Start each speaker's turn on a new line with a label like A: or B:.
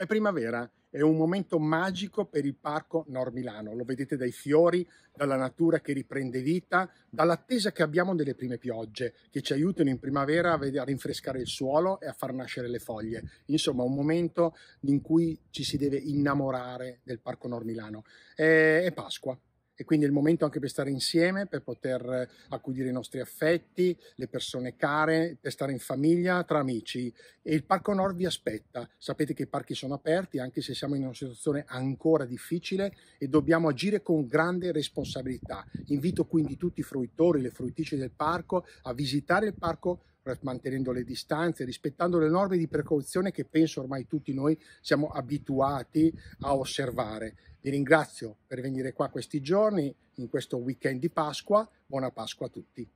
A: È primavera, è un momento magico per il Parco Nord Milano, lo vedete dai fiori, dalla natura che riprende vita, dall'attesa che abbiamo delle prime piogge che ci aiutano in primavera a, rinfrescare il suolo e a far nascere le foglie. Insomma, un momento in cui ci si deve innamorare del Parco Nord Milano. è Pasqua e quindi è il momento anche per stare insieme, per poter eh, accudire i nostri affetti, le persone care, per stare in famiglia, tra amici. E il Parco Nord vi aspetta. Sapete che i parchi sono aperti anche se siamo in una situazione ancora difficile e dobbiamo agire con grande responsabilità. Invito quindi tutti i fruitori, le fruitrici del parco a visitare il parco Nord eh, mantenendo le distanze, rispettando le norme di precauzione che penso ormai tutti noi siamo abituati a osservare. Vi ringrazio per venire qua questi giorni, in questo weekend di Pasqua. Buona Pasqua a tutti.